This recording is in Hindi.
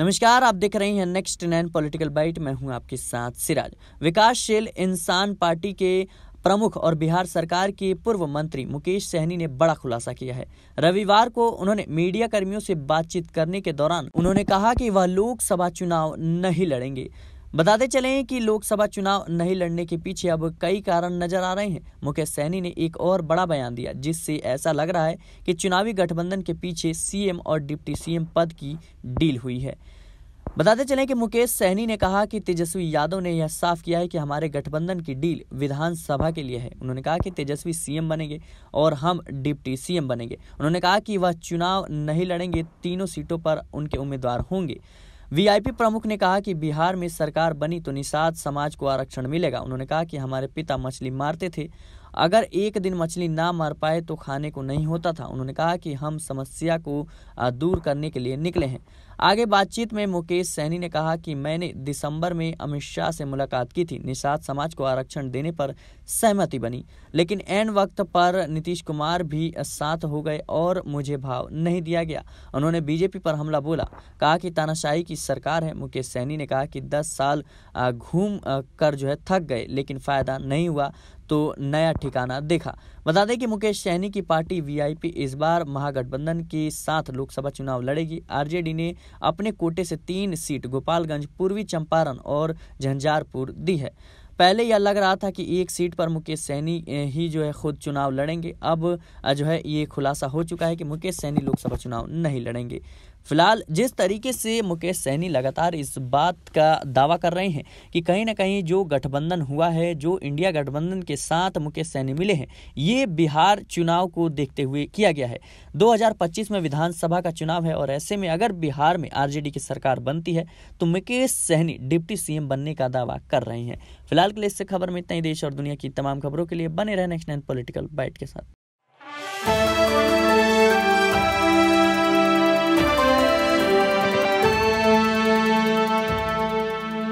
नमस्कार आप देख रहे हैं नेक्स्ट नाइन पॉलिटिकल बाइट मैं हूं आपके साथ सिराज विकासशील इंसान पार्टी के प्रमुख और बिहार सरकार के पूर्व मंत्री मुकेश सहनी ने बड़ा खुलासा किया है रविवार को उन्होंने मीडिया कर्मियों से बातचीत करने के दौरान उन्होंने कहा कि वह लोकसभा चुनाव नहीं लड़ेंगे बताते चलें कि लोकसभा चुनाव नहीं लड़ने के पीछे अब कई कारण नजर आ रहे हैं मुकेश सहनी ने एक और बड़ा बयान दिया जिससे ऐसा लग रहा है कि चुनावी गठबंधन के पीछे सीएम और डिप्टी सीएम पद की डील हुई है बताते चलें कि मुकेश सहनी ने कहा कि तेजस्वी यादव ने यह साफ किया है कि हमारे गठबंधन की डील विधानसभा के लिए है उन्होंने कहा कि तेजस्वी सीएम बनेंगे और हम डिप्टी सीएम बनेंगे उन्होंने कहा कि वह चुनाव नहीं लड़ेंगे तीनों सीटों पर उनके उम्मीदवार होंगे वीआईपी प्रमुख ने कहा कि बिहार में सरकार बनी तो निषाद समाज को आरक्षण मिलेगा उन्होंने कहा कि हमारे पिता मछली मारते थे अगर एक दिन मछली ना मार पाए तो खाने को नहीं होता था उन्होंने कहा कि हम समस्या को दूर करने के लिए निकले हैं आगे बातचीत में मुकेश सैनी ने कहा कि मैंने दिसंबर में अमित शाह से मुलाकात की थी निषाद समाज को आरक्षण देने पर सहमति बनी लेकिन एन वक्त पर नीतीश कुमार भी साथ हो गए और मुझे भाव नहीं दिया गया उन्होंने बीजेपी पर हमला बोला कहा कि तानाशाही की सरकार है मुकेश सैनी ने कहा कि दस साल घूम कर जो है थक गए लेकिन फायदा नहीं हुआ तो नया ठिकाना देखा बता दें कि मुकेश सहनी की पार्टी वीआईपी इस बार महागठबंधन के साथ लोकसभा चुनाव लड़ेगी आरजेडी ने अपने कोटे से तीन सीट गोपालगंज पूर्वी चंपारण और झंझारपुर दी है पहले यह लग रहा था कि एक सीट पर मुकेश सहनी ही जो है खुद चुनाव लड़ेंगे अब जो है ये खुलासा हो चुका है कि मुकेश सहनी लोकसभा चुनाव नहीं लड़ेंगे फिलहाल जिस तरीके से मुकेश सैनी लगातार इस बात का दावा कर रहे हैं कि कहीं ना कहीं जो गठबंधन हुआ है जो इंडिया गठबंधन के साथ मुकेश सैनी मिले हैं ये बिहार चुनाव को देखते हुए किया गया है 2025 में विधानसभा का चुनाव है और ऐसे में अगर बिहार में आरजेडी की सरकार बनती है तो मुकेश सहनी डिप्टी सीएम बनने का दावा कर रहे हैं फिलहाल के लिए इससे खबर में इतना ही देश और दुनिया की तमाम खबरों के लिए बने रहे नेक्स्ट नाइन पॉलिटिकल बाइट के साथ